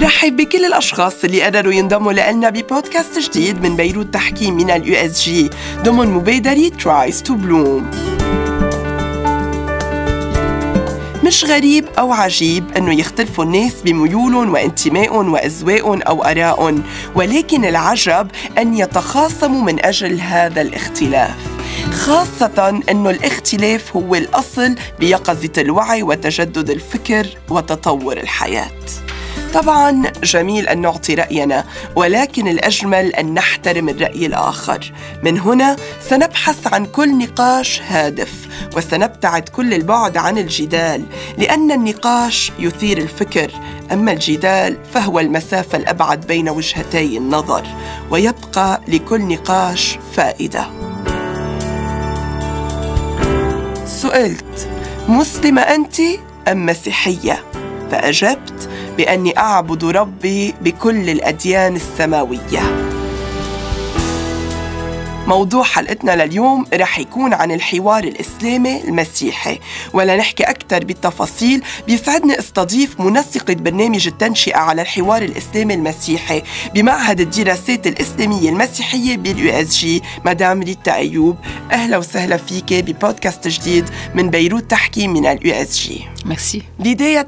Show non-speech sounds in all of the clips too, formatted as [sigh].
برحب بكل الأشخاص اللي قرروا ينضموا لنا ببودكاست جديد من بيروت تحكي من اليو اس جي ضمن مبادرة ترايز تو بلوم مش غريب أو عجيب أنه يختلفوا الناس بميولهم وانتمائهم وأذواقهم أو آرائهم ولكن العجب أن يتخاصموا من أجل هذا الاختلاف خاصة أنه الاختلاف هو الأصل بيقظة الوعي وتجدد الفكر وتطور الحياة طبعا جميل ان نعطي راينا ولكن الاجمل ان نحترم الراي الاخر من هنا سنبحث عن كل نقاش هادف وسنبتعد كل البعد عن الجدال لان النقاش يثير الفكر اما الجدال فهو المسافه الابعد بين وجهتي النظر ويبقى لكل نقاش فائده سئلت مسلمه انت ام مسيحيه فاجبت باني اعبد ربي بكل الاديان السماويه موضوع حلقتنا لليوم رح يكون عن الحوار الإسلامي المسيحي ولنحكي أكثر بالتفاصيل بيسعدني استضيف منسقة برنامج التنشئة على الحوار الإسلامي المسيحي بمعهد الدراسات الإسلامية المسيحية باليو اس جي مدام ريتا أيوب أهلا وسهلا فيك ببودكاست جديد من بيروت تحكي من اليو اس جي ميرسي بداية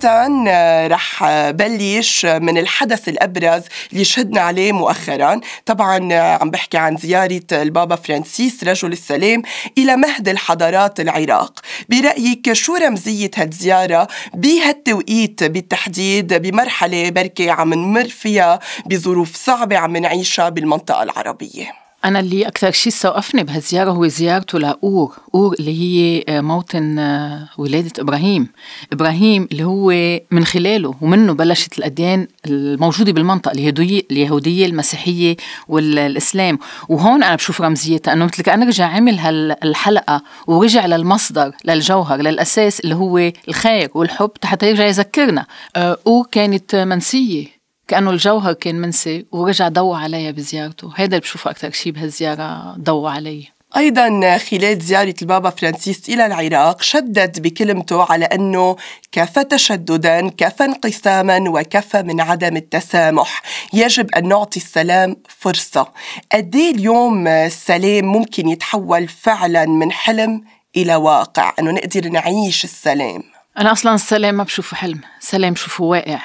رح بلش من الحدث الأبرز اللي شهدنا عليه مؤخرا طبعا عم بحكي عن زيارة البابا بابا فرانسيس رجل السلام إلى مهد الحضارات العراق برأيك شو رمزية هالزيارة بهالتوقيت بالتحديد بمرحلة بركة عم نمر فيها بظروف صعبة عم نعيشها بالمنطقة العربية أنا اللي أكثر شيء استوقفني بهالزيارة هو زيارته لأور أور اللي هي آه، موطن آه، ولادة إبراهيم إبراهيم اللي هو من خلاله ومنه بلشت الأديان الموجودة بالمنطقة اليهودية, اليهودية المسيحية والإسلام وهون أنا بشوف رمزيتها أنه مثل كأن رجع عمل هالحلقة ورجع للمصدر للجوهر للأساس اللي هو الخير والحب حتى يرجع يذكرنا آه، أور كانت منسية كأنه الجوهر كان منسي ورجع ضو عليا بزيارته هيدا اللي بشوفه أكثر شيء بهالزيارة ضو علي أيضا خلال زيارة البابا فرانسيس إلى العراق شدد بكلمته على أنه كفى تشددا كفى انقساما وكفى من عدم التسامح يجب أن نعطي السلام فرصة قد إيه اليوم السلام ممكن يتحول فعلا من حلم إلى واقع أنه نقدر نعيش السلام أنا أصلا السلام ما بشوفه حلم السلام بشوفه واقع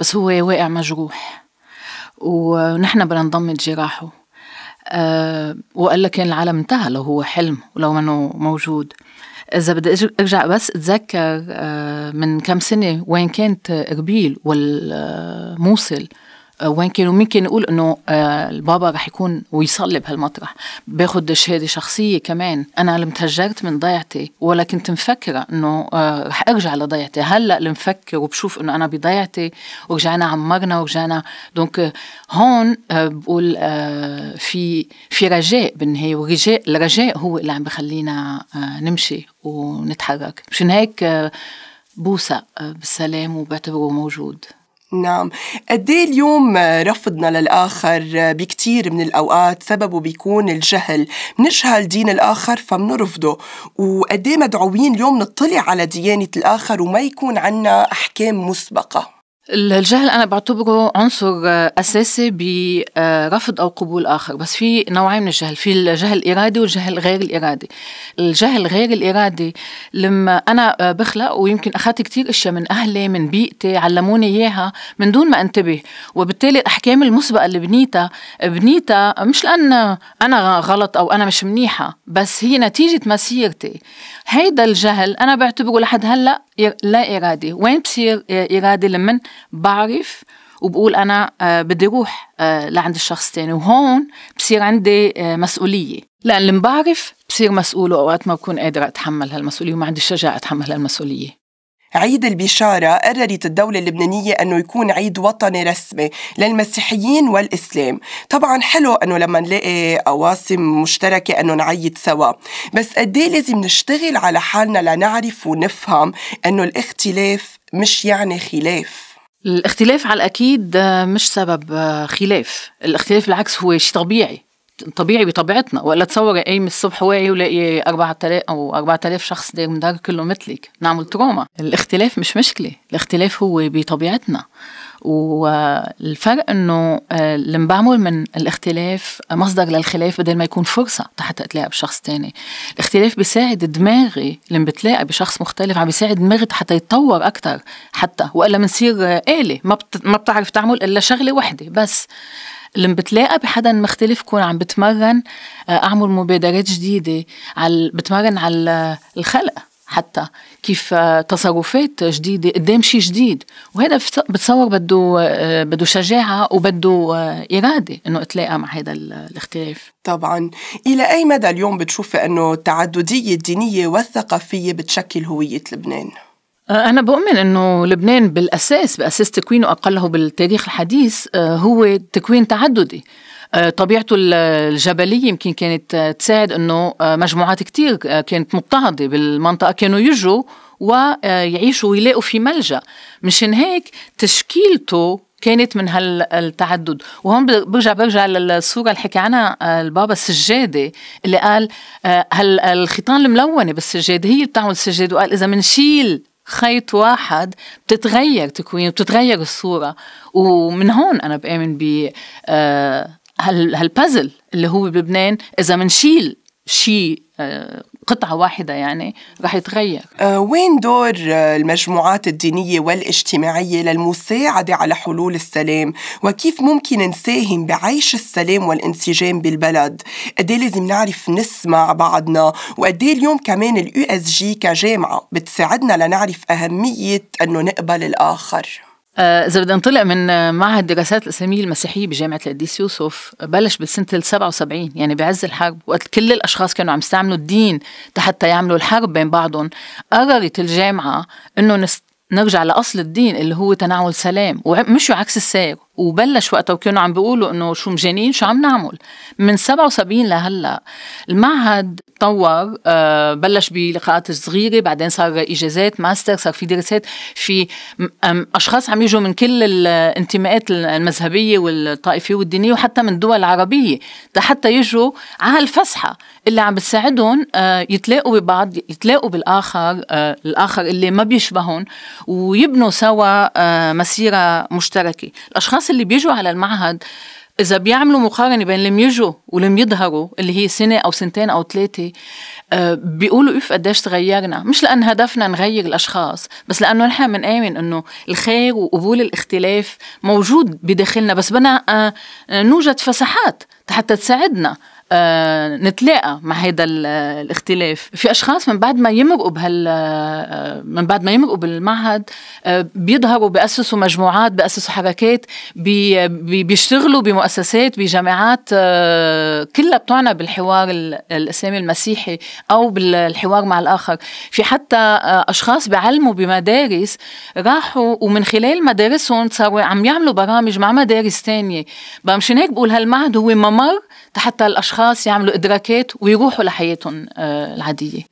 بس هو واقع مجروح ونحن بدنا نضمد جراحه آه، وقال لك كان العالم انتهى لو هو حلم ولو منه موجود إذا بدي أرجع بس أتذكر آه، من كم سنة وين كانت أربيل والموصل آه، وين كانوا مين كان يقول انه آه، البابا رح يكون ويصلي بهالمطرح باخذ شهاده شخصيه كمان انا اللي متهجرت من ضيعتي ولا كنت مفكره انه آه، رح ارجع لضيعتي هلا اللي مفكر وبشوف انه انا بضيعتي ورجعنا عمرنا ورجعنا دونك هون بقول في في رجاء بالنهايه ورجاء الرجاء هو اللي عم بخلينا نمشي ونتحرك مشان هيك بوثق بالسلام وبعتبره موجود نعم قد إيه اليوم رفضنا للآخر بكتير من الأوقات سببه بيكون الجهل منجهل دين الآخر فمنرفضه وقد إيه مدعوين اليوم نطلع على ديانة الآخر وما يكون عنا أحكام مسبقة الجهل انا بعتبره عنصر آه، اساسي برفض آه، او قبول اخر بس في نوعين من الجهل في الجهل الارادي والجهل غير الارادي الجهل غير الارادي لما انا آه، بخلق ويمكن اخذت كثير اشياء من اهلي من بيئتي علموني اياها من دون ما انتبه وبالتالي الاحكام المسبقه اللي بنيتها بنيتها مش لان انا غلط او انا مش منيحه بس هي نتيجه مسيرتي هيدا الجهل انا بعتبره لحد هلا لا ارادي وين بصير ارادي لمن بعرف وبقول انا آه، بدي اروح آه، لعند الشخص تاني وهون بصير عندي آه، مسؤوليه لان اللي بعرف بصير مسؤول واوقات ما بكون قادره اتحمل هالمسؤوليه وما عندي الشجاعه اتحمل هالمسؤوليه عيد البشارة قررت الدولة اللبنانية أنه يكون عيد وطني رسمي للمسيحيين والإسلام طبعا حلو أنه لما نلاقي أواسم مشتركة أنه نعيد سوا بس قدي إيه لازم نشتغل على حالنا لنعرف ونفهم أنه الاختلاف مش يعني خلاف الاختلاف على الأكيد آه، مش سبب آه، خلاف الاختلاف بالعكس هو شيء طبيعي طبيعي بطبيعتنا ولا تصور من الصبح واعي ولاقي 4000 او 4000 شخص داير دار كله مثلك نعمل تروما الاختلاف مش مشكله الاختلاف هو بطبيعتنا والفرق انه آه، اللي بعمل من الاختلاف مصدر للخلاف بدل ما يكون فرصه حتى اتلاقى بشخص تاني الاختلاف بيساعد دماغي لما بتلاقى بشخص مختلف عم بيساعد دماغي حتى يتطور اكثر حتى والا بنصير آه، آلة ما ما بتعرف تعمل الا شغله وحده بس لما بتلاقى بحدا مختلف كون عم بتمرن آه، اعمل مبادرات جديده على بتمرن على الخلق حتى كيف تصرفات جديدة قدام شيء جديد وهذا بتصور بده بده شجاعة وبده إرادة إنه أتلاقى مع هذا الاختلاف طبعا إلى أي مدى اليوم بتشوفي أنه التعددية الدينية والثقافية بتشكل هوية لبنان؟ أنا بؤمن أنه لبنان بالأساس بأساس تكوينه أقله بالتاريخ الحديث هو تكوين تعددي آه، طبيعته الجبلية يمكن كانت آه، تساعد أنه آه، مجموعات كتير كانت مضطهدة بالمنطقة كانوا يجوا ويعيشوا ويلاقوا في ملجأ مشان هيك تشكيلته كانت من هالتعدد وهون برجع برجع للصورة اللي حكى عنها البابا السجادة اللي قال هالخيطان الخيطان الملونة بالسجادة هي بتعمل السجادة وقال إذا منشيل خيط واحد بتتغير تكوين بتتغير الصورة ومن هون أنا بآمن ب آه هالبازل اللي هو بلبنان اذا منشيل شيء آه، قطعة واحدة يعني رح يتغير آه، وين دور آه، المجموعات الدينية والاجتماعية للمساعدة على حلول السلام وكيف ممكن نساهم بعيش السلام والانسجام بالبلد قدي إيه لازم نعرف نسمع بعضنا وقدي إيه اليوم كمان اليو اس جي كجامعة بتساعدنا لنعرف أهمية أنه نقبل الآخر آه، إذا بدنا نطلع من آه، معهد الدراسات الإسلامية المسيحية بجامعة القديس يوسف بلش بالسنة ال 77 يعني بعز الحرب وقت كل الأشخاص كانوا عم يستعملوا الدين حتى يعملوا الحرب بين بعضهم قررت الجامعة إنه نرجع لأصل الدين اللي هو تناول سلام ومشوا عكس السير وبلش وقتها وكانوا عم بيقولوا انه شو مجانين شو عم نعمل من 77 لهلا المعهد طور آه، بلش بلقاءات صغيره بعدين صار اجازات ماستر صار في دراسات في اشخاص عم يجوا من كل الانتماءات المذهبيه والطائفيه والدينيه وحتى من الدول العربيه حتى يجوا على الفسحه اللي عم بتساعدهم آه، يتلاقوا ببعض يتلاقوا بالاخر آه، الاخر اللي ما بيشبههم ويبنوا سوا مسيره مشتركه الاشخاص اللي بيجوا على المعهد إذا بيعملوا مقارنة بين اللي بيجوا واللي بيظهروا اللي هي سنة أو سنتين أو ثلاثة آه، بيقولوا اف قديش تغيرنا مش لأن هدفنا نغير الأشخاص بس لأنه نحن بنآمن إنه الخير وقبول الاختلاف موجود بداخلنا بس بدنا آه، آه، نوجد فسحات حتى تساعدنا آه، نتلاقى مع هذا الاختلاف في اشخاص من بعد ما يمرقوا بهال آه، من بعد ما يمرقوا بالمعهد آه، بيظهروا بياسسوا مجموعات بياسسوا حركات بي بيشتغلوا بمؤسسات بجامعات كلها بتعنى بالحوار الاسلامي المسيحي او بالحوار مع الاخر في حتى اشخاص بيعلموا بمدارس راحوا ومن خلال مدارسهم صاروا عم يعملوا برامج مع مدارس تانية مشان هيك بقول هالمعهد هو ممر حتى الاشخاص أشخاص يعملوا إدراكات ويروحوا لحياتهم آه، العادية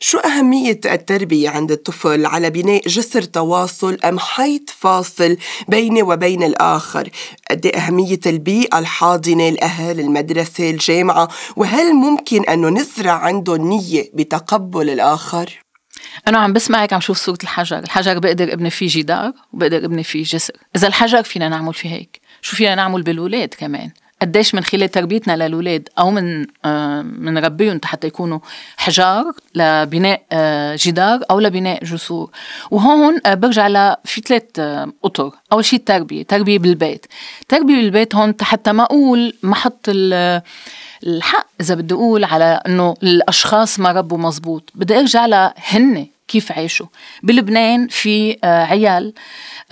شو أهمية التربية عند الطفل على بناء جسر تواصل أم حيط فاصل بيني وبين الآخر قد إيه أهمية البيئة الحاضنة الأهل المدرسة الجامعة وهل ممكن أنه نزرع عنده نية بتقبل الآخر؟ أنا عم بسمعك عم شوف صورة الحجر الحجر بقدر ابني فيه جدار وبقدر ابني فيه جسر إذا الحجر فينا نعمل فيه هيك شو فينا نعمل بالولاد كمان قديش من خلال تربيتنا للاولاد او من آه، من ربيهم حتى يكونوا حجار لبناء آه، جدار او لبناء جسور وهون آه، برجع ل في ثلاث اطر اول شيء التربيه تربيه بالبيت تربيه بالبيت هون حتى ما اقول ما احط الحق اذا بدي اقول على انه الاشخاص ما ربوا مزبوط بدي ارجع لهن كيف عاشوا بلبنان في آه، عيال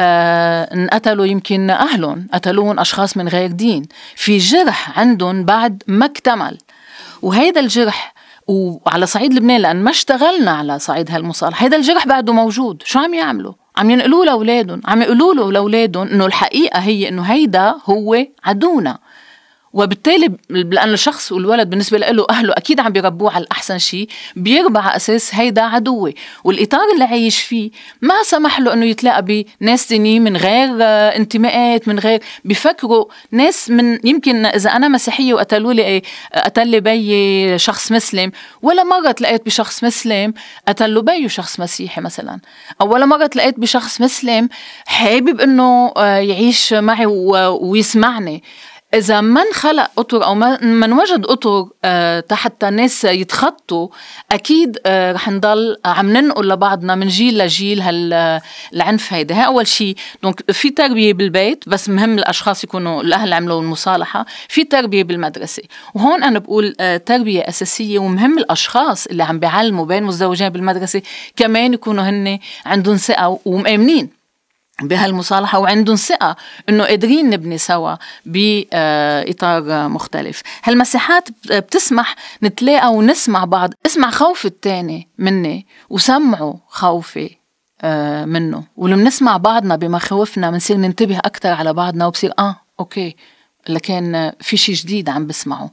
آه، انقتلوا يمكن أهلهم قتلوهم أشخاص من غير دين في جرح عندهم بعد ما اكتمل وهيدا الجرح وعلى صعيد لبنان لأن ما اشتغلنا على صعيد هالمصالح هيدا الجرح بعده موجود شو عم يعملوا عم ينقلوه لاولادهم عم يقولوا له لاولادهم انه الحقيقه هي انه هيدا هو عدونا وبالتالي لأن الشخص والولد بالنسبة له أهله أكيد عم بيربوه على الأحسن شيء بيربى على أساس هيدا عدوي والإطار اللي عايش فيه ما سمح له أنه يتلاقى بناس تانيين من غير آه، انتماءات من غير بيفكروا ناس من يمكن إذا أنا مسيحية وقتلوا لي آه، قتل لي بي شخص مسلم ولا مرة تلاقيت بشخص مسلم قتل له بيه شخص مسيحي مثلا أو ولا مرة تلاقيت بشخص مسلم حابب أنه آه، يعيش معي ويسمعني إذا ما انخلق أطر أو ما انوجد أطر تحت آه، الناس يتخطوا أكيد آه، رح نضل عم ننقل لبعضنا من جيل لجيل هالعنف هيدا هي أول شيء دونك في تربية بالبيت بس مهم الأشخاص يكونوا الأهل عملوا المصالحة في تربية بالمدرسة وهون أنا بقول آه، تربية أساسية ومهم الأشخاص اللي عم بيعلموا بين مزدوجين بالمدرسة كمان يكونوا هن عندهم ثقة ومآمنين بهالمصالحة وعندهم ثقة إنه قادرين نبني سوا بإطار مختلف هالمساحات بتسمح نتلاقى ونسمع بعض اسمع خوف التاني مني وسمعوا خوفي آه، منه ولما نسمع بعضنا بمخاوفنا بنصير ننتبه أكثر على بعضنا وبصير آه أوكي لكن في شيء جديد عم بسمعه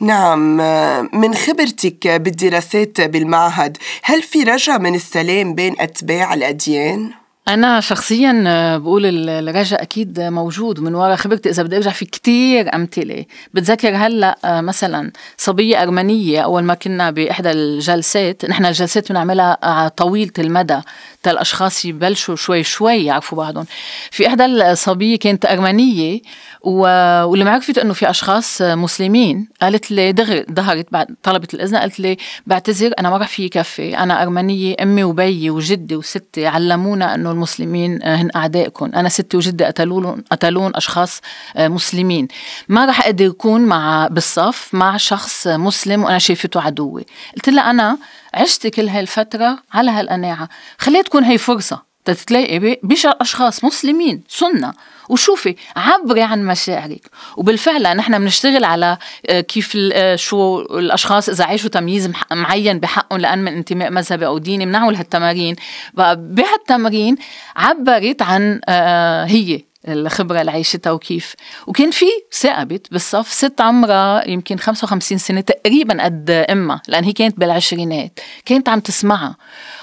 نعم آه، من خبرتك بالدراسات بالمعهد هل في رجع من السلام بين أتباع الأديان؟ انا شخصيا آه، بقول الرجاء اكيد موجود من ورا خبرتي اذا بدي ارجع في كتير امثله بتذكر هلا آه، مثلا صبيه ارمنيه اول ما كنا باحدى الجلسات نحن الجلسات بنعملها آه، طويله المدى الاشخاص يبلشوا شوي شوي يعرفوا بعضهم في احدى الصبيه كانت ارمنيه واللي معك فيه انه في اشخاص مسلمين قالت لي ظهرت بعد طلبت الاذن قالت لي بعتذر انا ما راح في كفي انا ارمنيه امي وبيي وجدي وستي علمونا انه المسلمين آه، هن اعدائكم انا ستي وجدي قتلون قتلون اشخاص آه، مسلمين ما راح اقدر اكون مع بالصف مع شخص مسلم وانا شايفته عدوي قلت لها انا عشت كل هالفتره على هالقناعه خليت تكون هي فرصه تتلاقي أشخاص مسلمين سنة وشوفي عبري عن مشاعرك وبالفعل نحن بنشتغل على آه، كيف آه، شو الاشخاص اذا عايشوا تمييز معين بحقهم لان من انتماء مذهبي او ديني بنعمل هالتمارين بهالتمارين عبرت عن آه، هي الخبرة اللي عيشتها وكيف وكان في ثائبت بالصف ست عمرها يمكن 55 سنة تقريبا قد أمها لأن هي كانت بالعشرينات كانت عم تسمعها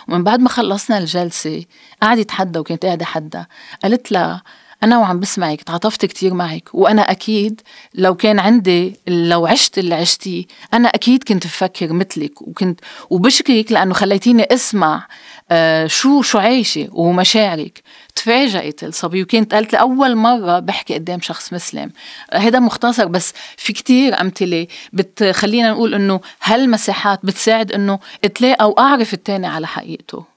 ومن بعد ما خلصنا الجلسة قعدت حدا وكانت قاعدة حدا قالت لها أنا وعم بسمعك تعاطفت كتير معك وأنا أكيد لو كان عندي لو عشت اللي عشتيه أنا أكيد كنت بفكر مثلك وكنت وبشكرك لأنه خليتيني أسمع آه شو شو عايشة ومشاعرك تفاجأت الصبية وكانت قالت لأول مرة بحكي قدام شخص مسلم هذا مختصر بس في كتير أمثلة بتخلينا نقول إنه هالمساحات بتساعد إنه أتلاقى وأعرف التاني على حقيقة طريقته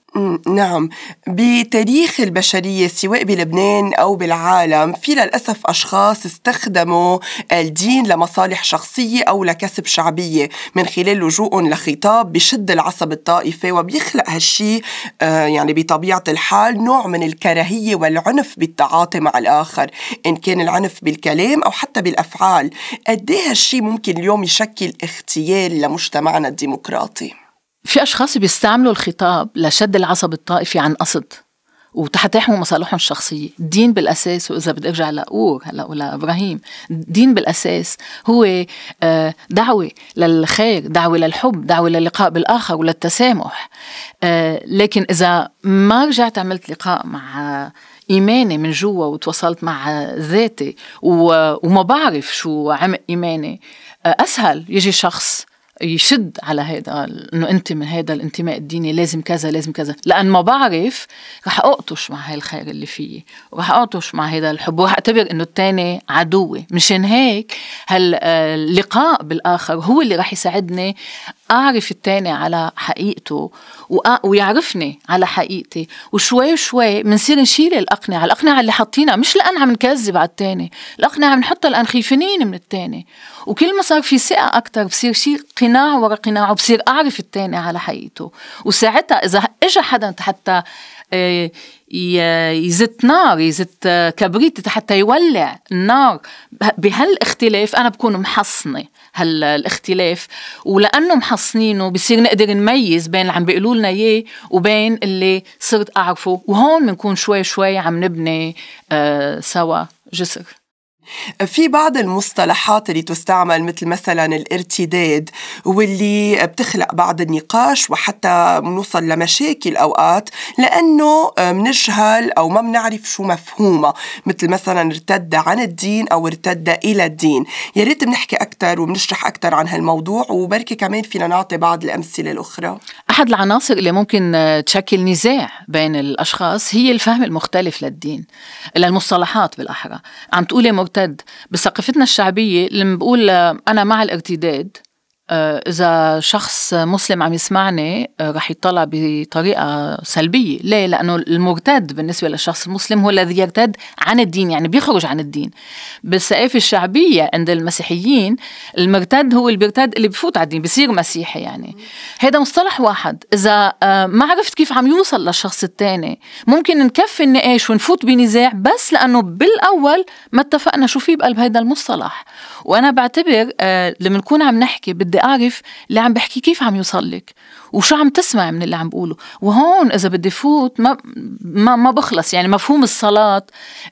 نعم بتاريخ البشرية سواء بلبنان أو بالعالم في للأسف أشخاص استخدموا الدين لمصالح شخصية أو لكسب شعبية من خلال لجوء لخطاب بشد العصب الطائفي وبيخلق هالشي آه، يعني بطبيعة الحال نوع من الكراهية والعنف بالتعاطي مع الآخر إن كان العنف بالكلام أو حتى بالأفعال قد إيه هالشي ممكن اليوم يشكل اغتيال لمجتمعنا الديمقراطي في أشخاص بيستعملوا الخطاب لشد العصب الطائفي عن قصد يحموا مصالحهم الشخصية الدين بالأساس وإذا بدي أرجع لأور هلا ولا إبراهيم الدين بالأساس هو آه، دعوة للخير دعوة للحب دعوة للقاء بالآخر وللتسامح آه، لكن إذا ما رجعت عملت لقاء مع إيماني من جوا وتواصلت مع ذاتي وما بعرف شو عمق إيماني آه، أسهل يجي شخص يشد على هذا انه انت من هذا الانتماء الديني لازم كذا لازم كذا لان ما بعرف رح اقطش مع هالخير اللي فيي ورح اقطش مع هذا الحب ورح اعتبر انه الثاني عدوي مشان هيك هاللقاء آه، بالاخر هو اللي رح يساعدني أعرف التاني على حقيقته آه، ويعرفني على حقيقتي وشوي شوي بنصير نشيل الأقنعة الأقنعة اللي حاطينها مش لأن عم نكذب على التاني الأقنعة بنحطها لأن خيفانين من التاني وكل ما صار في ثقة أكتر بصير شيء قناع ورا قناع وبصير أعرف التاني على حقيقته وساعتها إذا إجا حدا حتى آه، يزت نار يزت آه، كبريت حتى يولع النار بهالاختلاف أنا بكون محصنة هالاختلاف ولأنه محصنينه بصير نقدر نميز بين اللي عم بيقولوا لنا إياه وبين اللي صرت أعرفه وهون بنكون شوي شوي عم نبني آه، سوا جسر في بعض المصطلحات اللي تستعمل مثل مثلا الارتداد واللي بتخلق بعض النقاش وحتى بنوصل لمشاكل اوقات لانه بنجهل آه، او ما بنعرف شو مفهومها مثل مثلا ارتد عن الدين او ارتد الى الدين يا ريت بنحكي اكثر وبنشرح اكثر عن هالموضوع وبركي كمان فينا نعطي بعض الامثله الاخرى احد العناصر اللي ممكن آه، تشكل نزاع بين الاشخاص هي الفهم المختلف للدين للمصطلحات بالاحرى عم تقولي مرتد ترتد بثقافتنا الشعبية اللي بقول أنا مع الارتداد آه، إذا شخص مسلم عم يسمعني آه، رح يطلع بطريقة سلبية ليه؟ لأنه المرتد بالنسبة للشخص المسلم هو الذي يرتد عن الدين يعني بيخرج عن الدين بالثقافة الشعبية عند المسيحيين المرتد هو اللي بيرتد اللي بفوت على الدين بصير مسيحي يعني هذا مصطلح واحد إذا آه، ما عرفت كيف عم يوصل للشخص الثاني ممكن نكفي النقاش ونفوت بنزاع بس لأنه بالأول ما اتفقنا شو في بقلب هذا المصطلح وانا بعتبر آه، لما نكون عم نحكي بدي اعرف اللي عم بحكي كيف عم يوصل لك وشو عم تسمع من اللي عم بقوله وهون اذا بدي فوت ما ما, ما بخلص يعني مفهوم الصلاه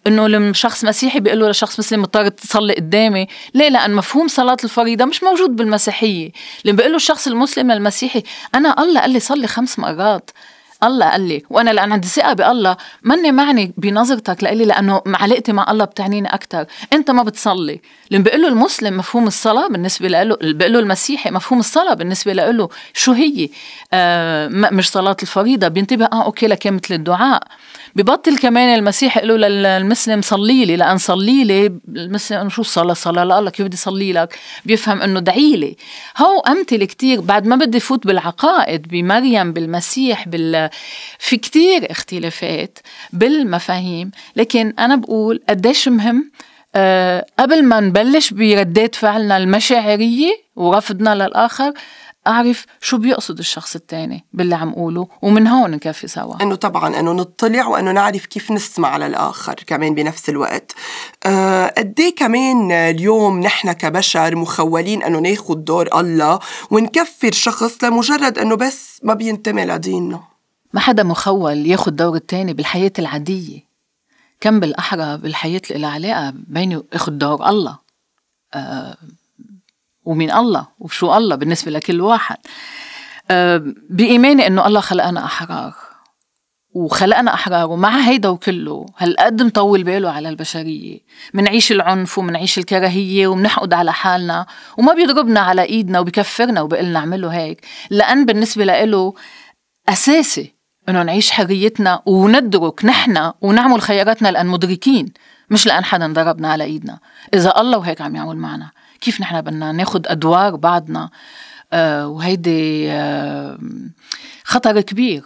انه لما شخص مسيحي بيقول له لشخص مسلم مضطر تصلي قدامي ليه لان مفهوم صلاه الفريضه مش موجود بالمسيحيه لما بيقول له الشخص المسلم للمسيحي انا الله قال لي صلي خمس مرات الله قال لي وانا لان عندي ثقه بالله ماني معني بنظرتك لإلي لانه علاقتي مع الله بتعنيني اكثر انت ما بتصلي لما بقول له المسلم مفهوم الصلاه بالنسبه له بقول له المسيحي مفهوم الصلاه بالنسبه له شو هي آه مش صلاه الفريضه بينتبه اه اوكي لك مثل الدعاء ببطل كمان المسيح يقول له للمسلم صلي لي لان صلي لي المسلم شو صلاه صلاه لله كيف بدي صلي لك بيفهم انه دعي لي هو امثله كثير بعد ما بدي فوت بالعقائد بمريم بالمسيح بال في كتير اختلافات بالمفاهيم لكن أنا بقول قديش مهم آه، قبل ما نبلش بردات فعلنا المشاعرية ورفضنا للآخر اعرف شو بيقصد الشخص الثاني باللي عم قوله ومن هون نكفي سوا انه طبعا انه نطلع وانه نعرف كيف نسمع للاخر كمان بنفس الوقت آه، قد آه كمان اليوم نحن كبشر مخولين انه ناخذ دور الله ونكفر شخص لمجرد انه بس ما بينتمي لديننا ما حدا مخول ياخد دور التاني بالحياة العادية كم بالأحرى بالحياة اللي علاقة بيني اخد دور الله آه ومين الله وشو الله بالنسبة لكل واحد آه بإيماني إنه الله خلقنا أحرار وخلقنا أحرار ومع هيدا وكله هالقد مطول باله على البشرية منعيش العنف ومنعيش الكراهية ومنحقد على حالنا وما بيضربنا على إيدنا وبكفرنا وبقلنا اعملوا هيك لأن بالنسبة لإله أساسي انه نعيش حريتنا وندرك نحن ونعمل خياراتنا لان مدركين مش لان حدا ضربنا على ايدنا اذا الله وهيك عم يعمل معنا كيف نحن بدنا ناخذ ادوار بعضنا آه وهيدي آه خطر كبير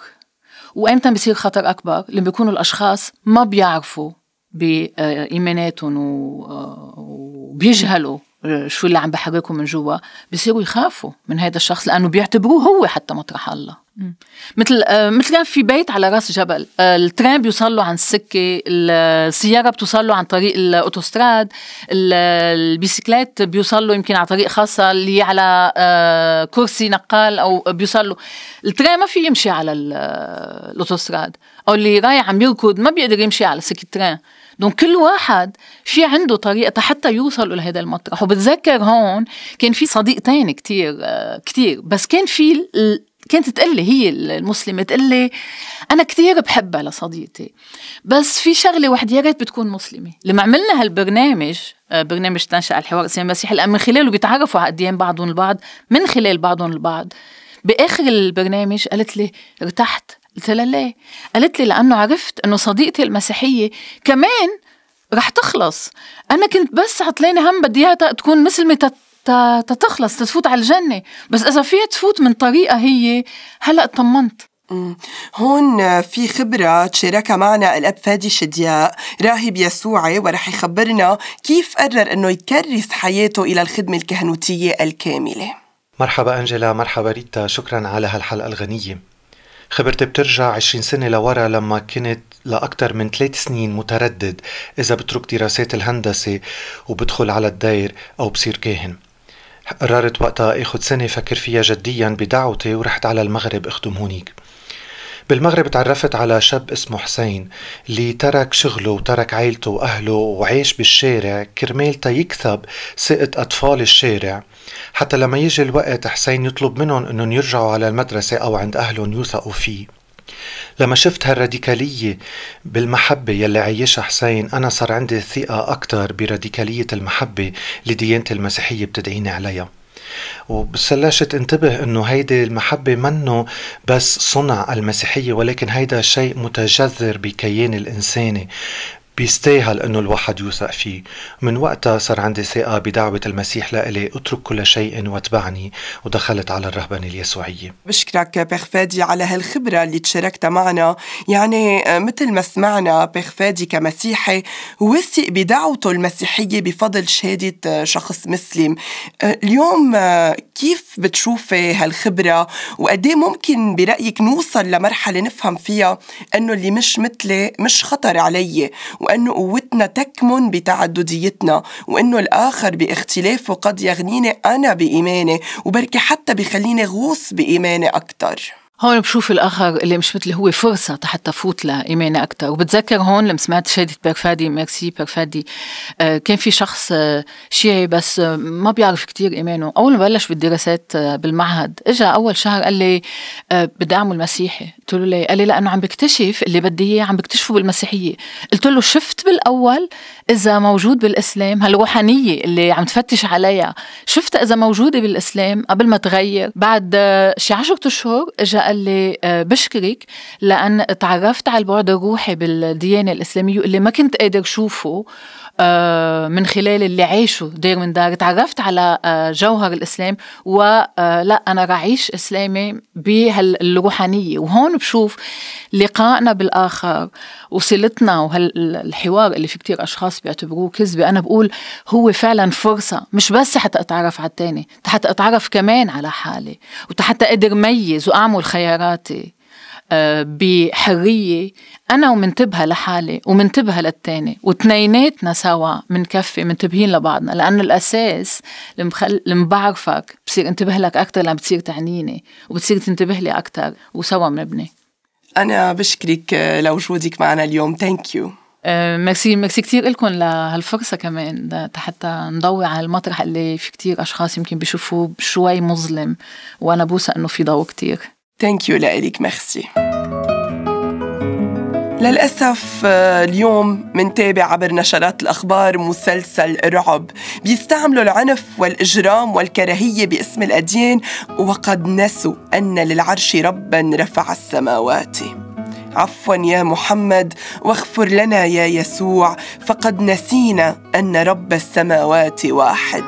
وامتى بصير خطر اكبر لما بيكونوا الاشخاص ما بيعرفوا بايماناتهم آه، وبيجهلوا آه، شو اللي عم بحركهم من جوا بصيروا يخافوا من هذا الشخص لانه بيعتبروه هو حتى مطرح الله مثل آه، مثل كان في بيت على راس جبل آه، الترين بيوصل له عن السكه السياره بتوصل له عن طريق الاوتوستراد البيسيكلات بيوصل له يمكن على طريق خاصه اللي على آه، كرسي نقال او بيوصل له الترين ما في يمشي على الاوتوستراد او اللي رايح عم يركض ما بيقدر يمشي على سكه ترين دونك كل واحد في عنده طريقة حتى يوصلوا لهذا المطرح وبتذكر هون كان في صديق تاني كتير كتير بس كان في كانت تقلي هي المسلمة تقلي أنا كثير بحبها لصديقتي بس في شغلة وحدة يا ريت بتكون مسلمة لما عملنا هالبرنامج آه، برنامج تنشأ الحوار الإسلامي المسيحي الآن من خلاله بيتعرفوا على أديان بعضهم البعض من خلال بعضهم البعض بآخر البرنامج قالت لي ارتحت قلت لها ليه؟ قالت لي لأنه عرفت أنه صديقتي المسيحية كمان رح تخلص أنا كنت بس عطلانة هم بدي إياها تكون مسلمة تتخلص تتفوت على الجنة بس إذا فيها تفوت من طريقة هي هلأ اطمنت هون في خبرة تشاركها معنا الأب فادي شدياء راهب يسوعي ورح يخبرنا كيف قرر أنه يكرس حياته إلى الخدمة الكهنوتية الكاملة مرحبا أنجلا مرحبا ريتا شكرا على هالحلقة الغنية خبرتي بترجع 20 سنة لورا لما كنت لأكثر من ثلاث سنين متردد إذا بترك دراسات الهندسة وبدخل على الدير أو بصير كاهن قررت وقتها اخد سنة فكر فيها جديا بدعوتي ورحت على المغرب اخدم هونيك بالمغرب تعرفت على شاب اسمه حسين اللي ترك شغله وترك عيلته وأهله وعيش بالشارع كرمال تا يكسب ثقة أطفال الشارع حتى لما يجي الوقت حسين يطلب منهم أنهم يرجعوا على المدرسة أو عند أهلهم يوثقوا فيه لما شفت هالراديكالية بالمحبة يلي عيشها حسين أنا صار عندي ثقة أكتر براديكالية المحبة لديانة المسيحية بتدعيني عليها وبسلاشت انتبه انه هيدي المحبة منه بس صنع المسيحية ولكن هيدا شيء متجذر بكيان الانساني بيستاهل انه الواحد يوثق فيه من وقتها صار عندي ثقة بدعوة المسيح لإلي اترك كل شيء واتبعني ودخلت على الرهبنة اليسوعية بشكرك بيخ فادي على هالخبرة اللي تشاركتها معنا يعني آه، مثل ما سمعنا بيخ فادي كمسيحي وثق بدعوته المسيحية بفضل شهادة آه، شخص مسلم آه، اليوم كيف بتشوفي هالخبرة وقديه ممكن برأيك نوصل لمرحلة نفهم فيها انه اللي مش مثلي مش خطر علي وأنه قوتنا تكمن بتعدديتنا وأنه الآخر باختلافه قد يغنيني أنا بإيماني وبركي حتى بخليني غوص بإيماني أكتر هون بشوف الاخر اللي مش مثل هو فرصه حتى فوت لايمانه اكثر وبتذكر هون لما سمعت شهاده بيرفادي ميرسي بيرفادي آه، كان في شخص آه، شيعي بس آه، ما بيعرف كثير ايمانه اول ما بلش بالدراسات بالمعهد اجى اول شهر قال لي بدي اعمل مسيحي قلت له ليه قال لي لانه عم بكتشف اللي بدي اياه عم بكتشفه بالمسيحيه قلت له شفت بالاول اذا موجود بالاسلام هالروحانيه اللي عم تفتش عليها شفت اذا موجوده بالاسلام قبل ما تغير بعد شي 10 اشهر اجى قال لي آه، بشكرك لأن تعرفت على البعد الروحي بالديانة الإسلامية اللي ما كنت قادر اشوفه آه، من خلال اللي عايشه دير من دار تعرفت على آه، جوهر الإسلام ولا آه، أنا رعيش إسلامي بهالروحانية وهون بشوف لقائنا بالآخر وصلتنا وهالحوار اللي في كتير أشخاص بيعتبروه كذبة أنا بقول هو فعلا فرصة مش بس حتى أتعرف على التاني حتى أتعرف كمان على حالي وحتى أقدر ميز وأعمل خياراتي بحرية أنا ومنتبهة لحالي ومنتبهة للتاني وتنيناتنا سوا منكفي منتبهين لبعضنا لأنه الأساس لما بعرفك بصير انتبه لك أكتر لما بتصير تعنيني وبتصير تنتبه لي أكتر وسوا منبني أنا بشكرك لوجودك معنا اليوم ثانك آه، يو ميرسي ميرسي كثير لكم لهالفرصه كمان حتى نضوي على المطرح اللي في كثير اشخاص يمكن بيشوفوه شوي مظلم وانا بوسى انه في ضوء كثير ثانك يو لإلك ميرسي للأسف آه، اليوم منتابع عبر نشرات الأخبار مسلسل رعب بيستعملوا العنف والإجرام والكراهية باسم الأديان وقد نسوا أن للعرش ربا رفع السماوات عفوا يا محمد واغفر لنا يا يسوع فقد نسينا أن رب السماوات واحد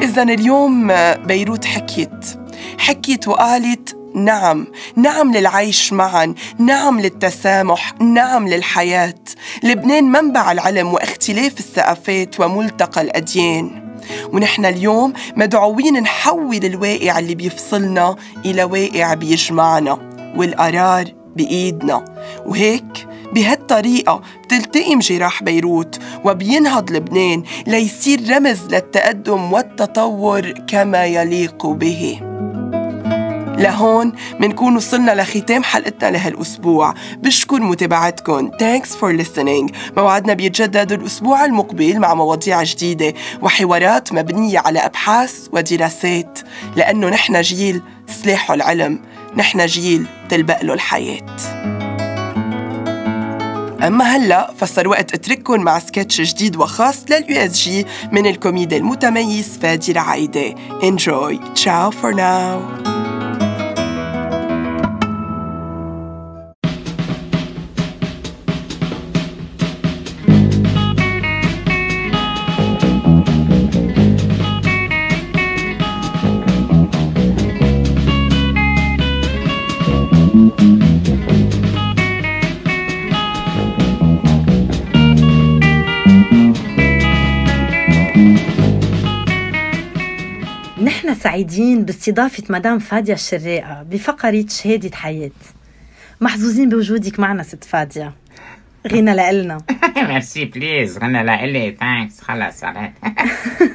إذا اليوم آه، بيروت حكيت حكيت وقالت نعم نعم للعيش معا نعم للتسامح نعم للحياة لبنان منبع العلم واختلاف الثقافات وملتقى الأديان ونحن اليوم مدعوين نحول الواقع اللي بيفصلنا إلى واقع بيجمعنا والقرار بإيدنا وهيك بهالطريقة بتلتئم جراح بيروت وبينهض لبنان ليصير رمز للتقدم والتطور كما يليق به لهون منكون وصلنا لختام حلقتنا لهالأسبوع بشكر متابعتكم Thanks for listening موعدنا بيتجدد الأسبوع المقبل مع مواضيع جديدة وحوارات مبنية على أبحاث ودراسات لأنه نحن جيل سلاحه العلم نحن جيل تلبق له الحياه أما هلا فصار وقت اترككم مع سكتش جديد وخاص لليو اس جي من الكوميدي المتميز فادي العايدة Enjoy! Ciao for now! سعيدين باستضافة مدام فادية الشراقة بفقرة شهادة حياة محظوظين بوجودك معنا ست فادية غنى لإلنا ميرسي [laughs] بليز غنى لإلي ثانكس خلص عرفت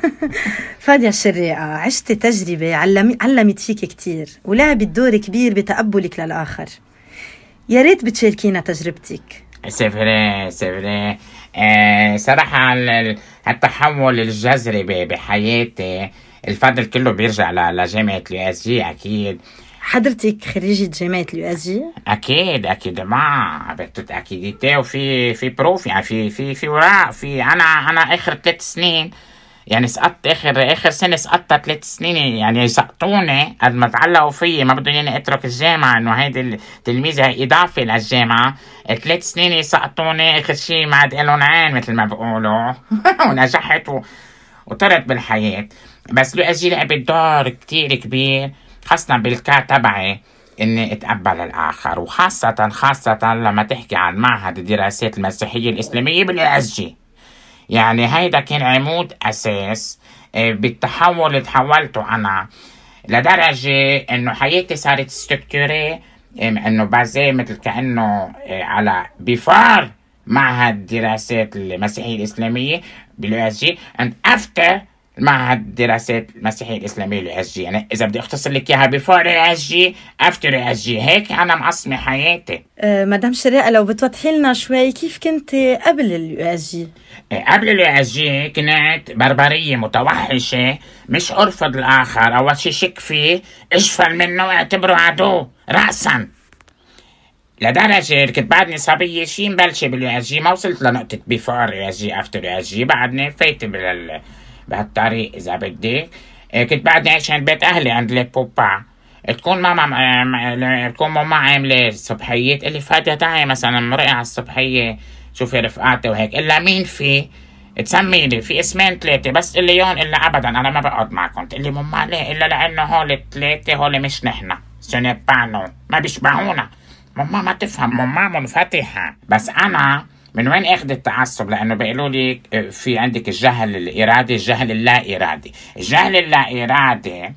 [laughs] فادية الشريقة عشت تجربة علمت فيك كتير ولعبت دور كبير بتقبلك للآخر يا ريت بتشاركينا تجربتك سفري سفري آه صراحة التحول الجذري بحياتي الفضل كله بيرجع لجامعه اليو اس جي اكيد حضرتك خريجة جامعة اليو اس جي؟ أكيد أكيد ما بتوت وفي في بروف يعني في في في وراء في أنا أنا آخر ثلاث سنين يعني سقطت آخر آخر سنة سقطت ثلاث سنين يعني سقطوني قد ما تعلقوا فيي ما بدهم ياني أترك الجامعة إنه هيدي التلميذة هي إضافة للجامعة ثلاث سنين سقطوني آخر شيء ما عاد لهم عين مثل ما بقولوا [laughs] ونجحت و... وطرت بالحياة بس لو اجي لعبت دور كتير كبير خاصة بالكار تبعي اني اتقبل الاخر وخاصة خاصة لما تحكي عن معهد الدراسات المسيحية الاسلامية بالاسجي جي يعني هيدا كان عمود اساس آه، بالتحول اللي تحولته انا لدرجة انه حياتي صارت ستكتوري انه بازي مثل كانه آه، على بفار معهد دراسات المسيحية الإسلامية بالاسجي اس جي and after معهد دراسات المسيحية الإسلامية لإس جي يعني إذا بدي أختصر لك إياها بفور إس جي أفتر إس جي هيك أنا مقسمة حياتي أه مدام شريقة لو بتوضحي لنا شوي كيف كنت قبل اليو إس جي؟ أه، قبل اليو إس جي كنت بربرية متوحشة مش أرفض الآخر أول شي شك فيه أشفل منه وأعتبره عدو رأسا لدرجة كنت بعدني صبية شي مبلشة باليو إس جي ما وصلت لنقطة بفور إس جي أفتر إس جي بعدني فايتة بال بهالطريق اذا بدك إيه، كنت بعدني عايش عند بيت اهلي عند لي بوبا تكون ماما تكون ماما عامله صبحيه تقول لي فاجأة تعي مثلا مرقه على الصبحيه شوفي رفقاتي وهيك الا مين في تسمي لي في اسمين ثلاثة بس اللي يون إلا أبدا أنا ما بقعد معكم تقول لي ماما ليه إلا لأنه هول الثلاثة هول مش نحنا سنبانو ما بيشبهونا ماما ما تفهم ماما منفتحة بس أنا من وين اخذ التعصب لانه بيقولوا لي آه، في عندك الجهل الارادي الجهل اللا ارادي الجهل اللا ارادي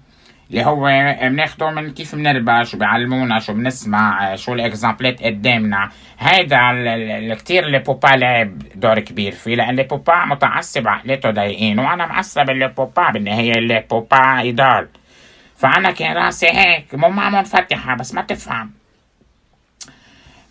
اللي هو بناخده من كيف بنربى شو بيعلمونا شو بنسمع شو الاكزامبلات قدامنا هيدا كثير اللي بوبا لعب دور كبير فيه لان اللي بوبا متعصب عقلته ضايقين وانا معصب اللي بوبا بالنهايه اللي بوبا يضل فانا كان راسي هيك مو ما منفتحه بس ما تفهم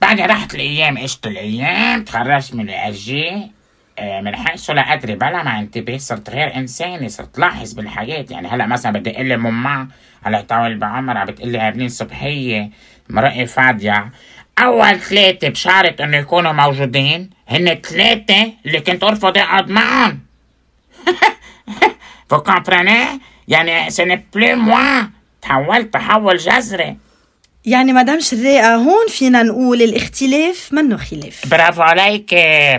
بعد راحت الأيام عشت الأيام تخرجت من الأرجي آه، من حيث لا أدري بلا ما انتبه صرت غير إنساني صرت لاحظ بالحياة يعني هلا مثلا بدي أقول ماما الله يطول بعمرها بتقلي أبنين صبحية مرأة فاضية أول ثلاثة بشرط إنه يكونوا موجودين هن ثلاثة اللي كنت أرفض أقعد معهم فو [laughs] يعني سني بلو موا تحولت تحول جذري يعني مدام شريقة هون فينا نقول الاختلاف منه خلاف برافو عليك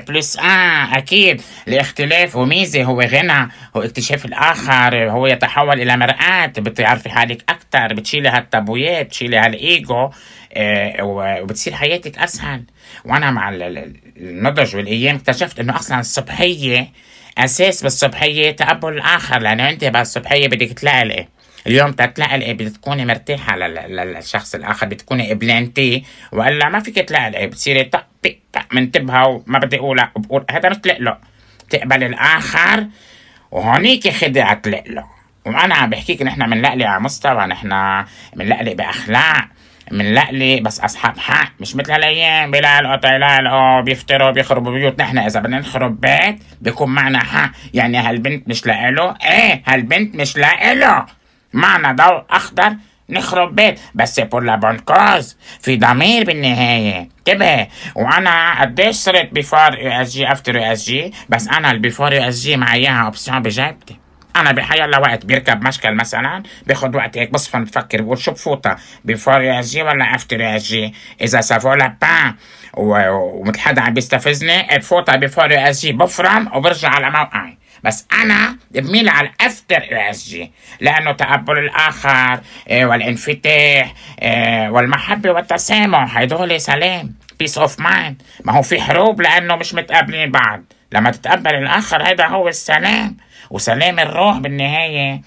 بلس آه أكيد الاختلاف وميزة هو غنى هو اكتشاف الآخر هو يتحول إلى مرآة بتعرفي حالك أكثر بتشيلي هالتابويات بتشيلي هالإيجو آه، وبتصير حياتك أسهل وأنا مع النضج والأيام اكتشفت إنه أصلا الصبحية أساس بالصبحية تقبل الآخر لأنه أنت بالصبحية بدك تلاقي اليوم تتلاقي بتكوني مرتاحه للشخص الاخر بتكوني قبلانتي والا ما فيك تلاقي بتصيري طق طق طق منتبهه وما بدي اقولها وبقول هذا مش لقلق بتقبل الاخر وهونيك خدعت لقلق وانا عم بحكيك نحن بنلقلق على مستوى نحن بنلقلق باخلاق لقلي بس اصحاب حق مش مثل هالايام بيلقلقوا تيلقلقوا بيفتروا بيخربوا بيوت نحن اذا بدنا نخرب بيت بيكون معنا حق يعني هالبنت مش لإله ايه هالبنت مش لإله معنى ضوء أخضر نخرب بيت بس بور بونكوز كوز في ضمير بالنهاية انتبه وانا قديش صرت بفار يو اس جي افتر يو اس جي بس انا البيفور يو اس جي معيها اوبسيون بجيبتي انا بحي الله وقت بيركب مشكل مثلا باخذ وقت هيك بصفن بفكر بقول شو بفوتها بفور يو اس جي ولا افتر يو اس جي اذا سافو لابان ومثل حدا عم بيستفزني بفوتها بفور يو اس جي بفرم وبرجع على موقعي بس أنا بميل على الأفتر إي إس جي لأنه تقبل الآخر إيه، والانفتاح إيه، والمحبة والتسامح هدول سلام بيس أوف مايند ما هو في حروب لأنه مش متقابلين بعض لما تتقبل الآخر هيدا هو السلام وسلام الروح بالنهاية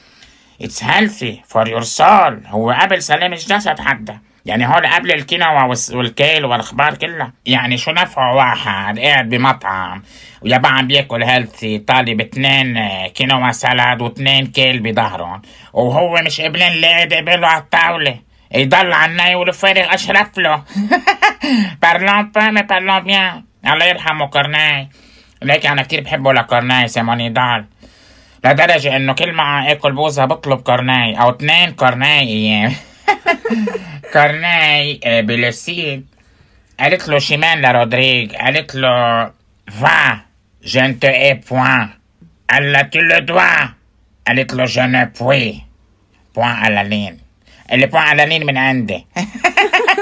اتس هيلثي فور يور سول هو قبل سلام الجسد حتى يعني هو قبل الكينوا والكيل والاخبار كلها يعني شو نفعه واحد قاعد بمطعم ويا عم بياكل هيلثي طالب اثنين آه، كينوا سلاد واثنين كيل بظهرهم وهو مش قبلين لاقي قبله على الطاوله يضل على الناي والفارغ اشرف له بارلون با مي بارلون بيان الله يرحمه كورناي ليك انا كثير بحبه لكورناي سيموني دال لدرجة انه كل ما اكل بوزة بطلب كورناي او اثنين كورناي ايام [laughs] [laughs] Corneille, euh, elle avec le Chimène, la Rodrigue, avec le va, je ne te hais point. a tu le dois. avec le je ne puis. Point à la ligne. Elle est point à la ligne, mais [laughs]